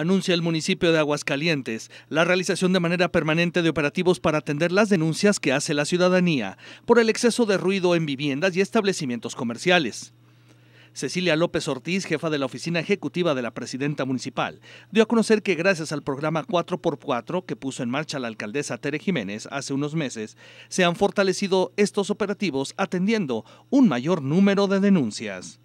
anuncia el municipio de Aguascalientes la realización de manera permanente de operativos para atender las denuncias que hace la ciudadanía por el exceso de ruido en viviendas y establecimientos comerciales. Cecilia López Ortiz, jefa de la oficina ejecutiva de la presidenta municipal, dio a conocer que gracias al programa 4x4 que puso en marcha la alcaldesa Tere Jiménez hace unos meses, se han fortalecido estos operativos atendiendo un mayor número de denuncias.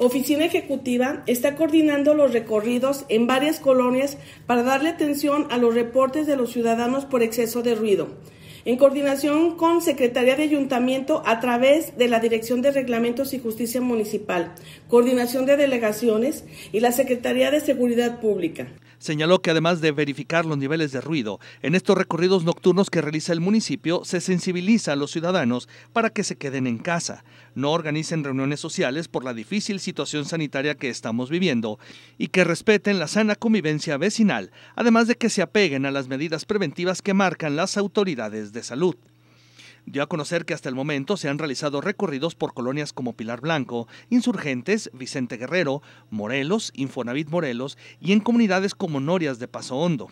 Oficina Ejecutiva está coordinando los recorridos en varias colonias para darle atención a los reportes de los ciudadanos por exceso de ruido. En coordinación con Secretaría de Ayuntamiento a través de la Dirección de Reglamentos y Justicia Municipal, Coordinación de Delegaciones y la Secretaría de Seguridad Pública. Señaló que además de verificar los niveles de ruido, en estos recorridos nocturnos que realiza el municipio se sensibiliza a los ciudadanos para que se queden en casa, no organicen reuniones sociales por la difícil situación sanitaria que estamos viviendo y que respeten la sana convivencia vecinal, además de que se apeguen a las medidas preventivas que marcan las autoridades de salud. Dio a conocer que hasta el momento se han realizado recorridos por colonias como Pilar Blanco, Insurgentes, Vicente Guerrero, Morelos, Infonavit Morelos y en comunidades como Norias de Paso Hondo.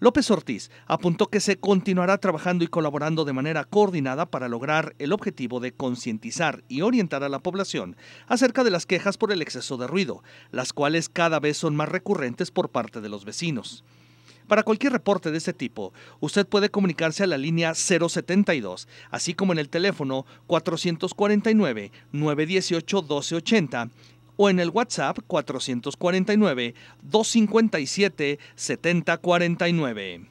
López Ortiz apuntó que se continuará trabajando y colaborando de manera coordinada para lograr el objetivo de concientizar y orientar a la población acerca de las quejas por el exceso de ruido, las cuales cada vez son más recurrentes por parte de los vecinos. Para cualquier reporte de este tipo, usted puede comunicarse a la línea 072, así como en el teléfono 449-918-1280 o en el WhatsApp 449-257-7049.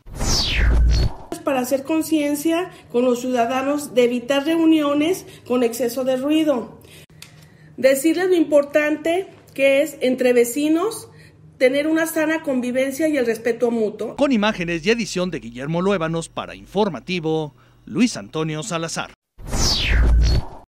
Para hacer conciencia con los ciudadanos de evitar reuniones con exceso de ruido. Decirles lo importante que es entre vecinos tener una sana convivencia y el respeto mutuo. Con imágenes y edición de Guillermo Luévanos, para Informativo, Luis Antonio Salazar.